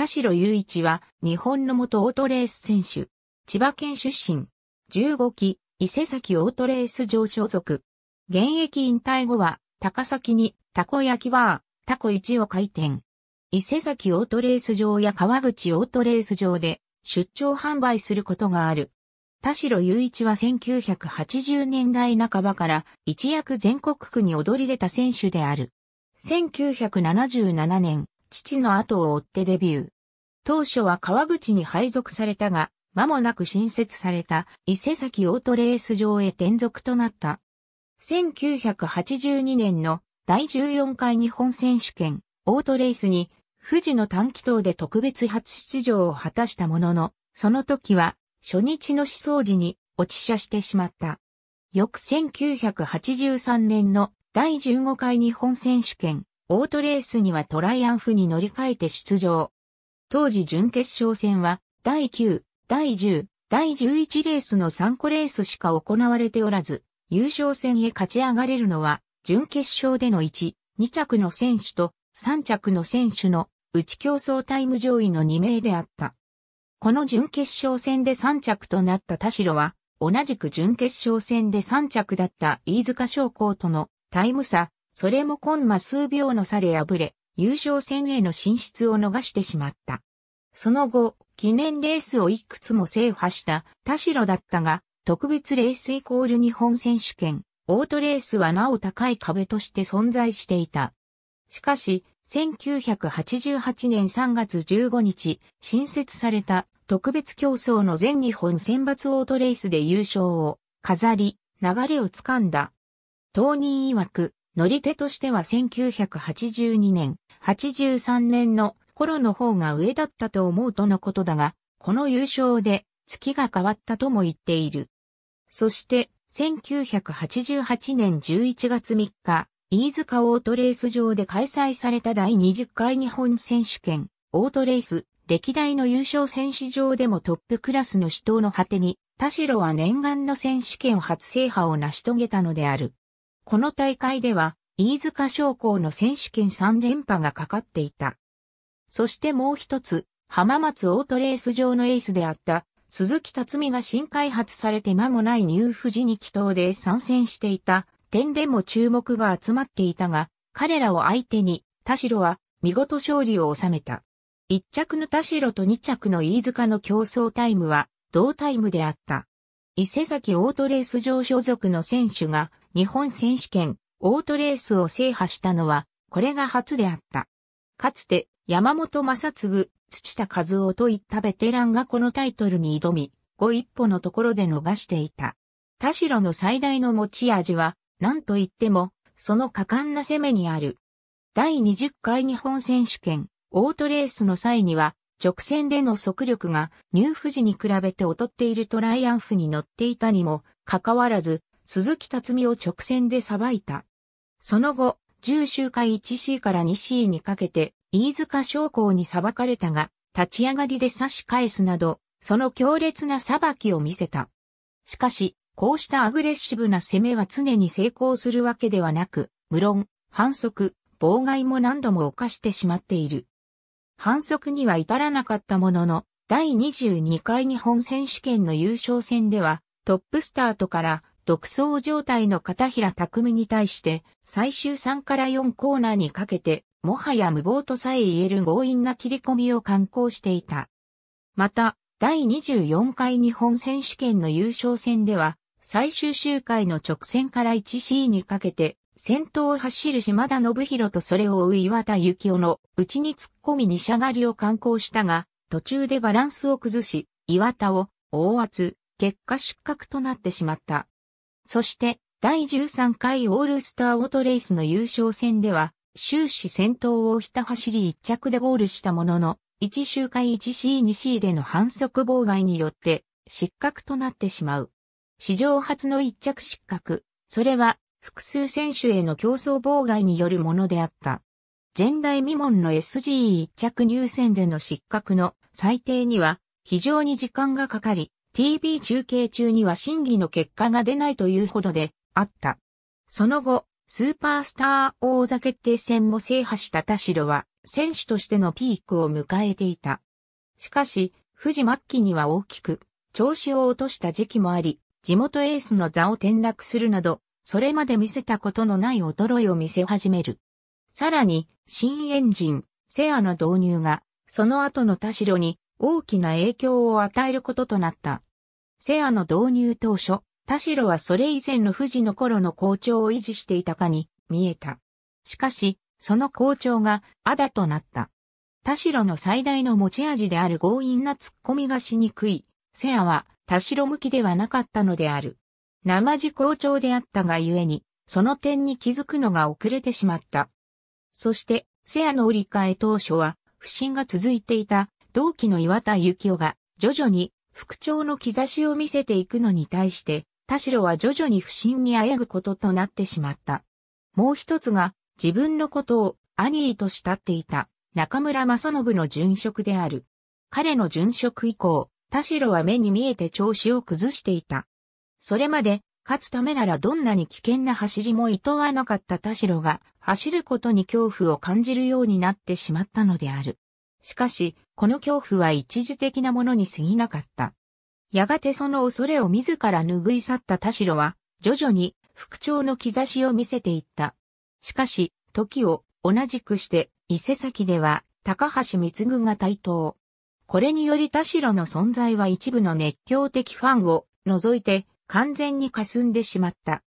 田代雄一は日本の元オートレース選手。千葉県出身。15期、伊勢崎オートレース上所属。現役引退後は、高崎に、たこ焼きバー、たこ一を開店。伊勢崎オートレース場や川口オートレース場で、出張販売することがある。田代雄一は1980年代半ばから一躍全国区に躍り出た選手である。1977年、父の後を追ってデビュー。当初は川口に配属されたが、間もなく新設された伊勢崎オートレース場へ転属となった。1982年の第14回日本選手権オートレースに富士の短期等で特別初出場を果たしたものの、その時は初日の思想時に落ち車してしまった。翌1983年の第15回日本選手権オートレースにはトライアンフに乗り換えて出場。当時準決勝戦は、第9、第10、第11レースの3個レースしか行われておらず、優勝戦へ勝ち上がれるのは、準決勝での1、2着の選手と3着の選手の内競争タイム上位の2名であった。この準決勝戦で3着となった田代は、同じく準決勝戦で3着だった飯塚昌光とのタイム差それもコンマ数秒の差で敗れ、優勝戦への進出を逃してしまった。その後、記念レースをいくつも制覇した田代だったが、特別レースイコール日本選手権、オートレースはなお高い壁として存在していた。しかし、1988年3月15日、新設された特別競争の全日本選抜オートレースで優勝を飾り、流れをつかんだ。当人曰く、乗り手としては1982年、83年の頃の方が上だったと思うとのことだが、この優勝で月が変わったとも言っている。そして、1988年11月3日、飯塚オートレース場で開催された第20回日本選手権、オートレース、歴代の優勝選手場でもトップクラスの死闘の果てに、田代は念願の選手権初制覇を成し遂げたのである。この大会では、飯塚商工の選手権3連覇がかかっていた。そしてもう一つ、浜松オートレース場のエースであった、鈴木達美が新開発されて間もないニュー富士に祈祷で参戦していた点でも注目が集まっていたが、彼らを相手に、田代は見事勝利を収めた。1着の田代と2着の飯塚の競争タイムは同タイムであった。伊勢崎オートレース場所属の選手が日本選手権オートレースを制覇したのは、これが初であった。かつて山本正嗣、土田和夫といったベテランがこのタイトルに挑み、ご一歩のところで逃していた。田代の最大の持ち味は、何と言っても、その果敢な攻めにある。第20回日本選手権、オートレースの際には、直線での速力が入富士に比べて劣っているトライアンフに乗っていたにもかかわらず、鈴木達美を直線で裁いた。その後、10周回 1C から 2C にかけて、飯塚昇降に裁かれたが、立ち上がりで差し返すなど、その強烈な裁きを見せた。しかし、こうしたアグレッシブな攻めは常に成功するわけではなく、無論、反則、妨害も何度も犯してしまっている。反則には至らなかったものの、第22回日本選手権の優勝戦では、トップスタートから独走状態の片平匠に対して、最終3から4コーナーにかけて、もはや無謀とさえ言える強引な切り込みを敢行していた。また、第24回日本選手権の優勝戦では、最終周回の直線から 1C にかけて、先頭を走る島田信弘とそれを追う岩田幸雄の内に突っ込みにしゃがりを観光したが、途中でバランスを崩し、岩田を大圧、結果失格となってしまった。そして、第13回オールスターオートレースの優勝戦では、終始先頭をひた走り一着でゴールしたものの、1周回 1C2C での反則妨害によって失格となってしまう。史上初の一着失格。それは複数選手への競争妨害によるものであった。前代未聞の s g 一着入選での失格の裁定には非常に時間がかかり、TV 中継中には審議の結果が出ないというほどであった。その後、スーパースター王座決定戦も制覇した田代は、選手としてのピークを迎えていた。しかし、富士末期には大きく、調子を落とした時期もあり、地元エースの座を転落するなど、それまで見せたことのない衰えを見せ始める。さらに、新エンジン、セアの導入が、その後の田代に大きな影響を与えることとなった。セアの導入当初、田代はそれ以前の富士の頃の好調を維持していたかに見えた。しかし、その好調がアダとなった。田代の最大の持ち味である強引な突っ込みがしにくい。セアは田代向きではなかったのである。生地好調であったがゆえに、その点に気づくのが遅れてしまった。そして、セアの折り替え当初は、不振が続いていた同期の岩田幸雄が、徐々に復調の兆しを見せていくのに対して、田代は徐々に不振にあやぐこととなってしまった。もう一つが、自分のことを兄と慕っていた中村正信の殉職である。彼の殉職以降、田代は目に見えて調子を崩していた。それまで、勝つためならどんなに危険な走りも厭わなかった田代が、走ることに恐怖を感じるようになってしまったのである。しかし、この恐怖は一時的なものに過ぎなかった。やがてその恐れを自ら拭い去った田代は、徐々に復調の兆しを見せていった。しかし、時を同じくして、伊勢崎では、高橋貢が台頭。これにより田代の存在は一部の熱狂的ファンを除いて完全に霞んでしまった。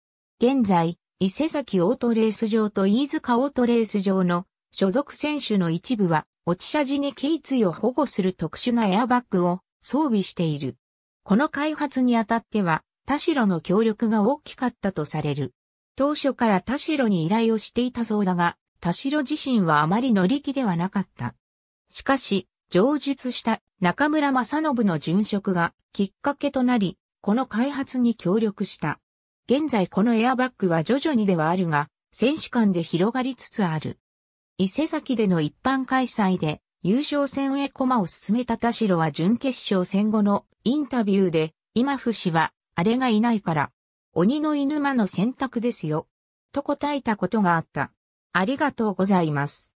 現在、伊勢崎オートレース場と飯塚オートレース場の所属選手の一部は、落ち車時に頸椎を保護する特殊なエアバッグを装備している。この開発にあたっては、田代の協力が大きかったとされる。当初から田代に依頼をしていたそうだが、田代自身はあまり乗り気ではなかった。しかし、上述した中村正信の殉職がきっかけとなり、この開発に協力した。現在このエアバッグは徐々にではあるが、選手間で広がりつつある。伊勢崎での一般開催で優勝戦へ駒を進めた田代は準決勝戦後のインタビューで、今不死は、あれがいないから、鬼の犬間の選択ですよ、と答えたことがあった。ありがとうございます。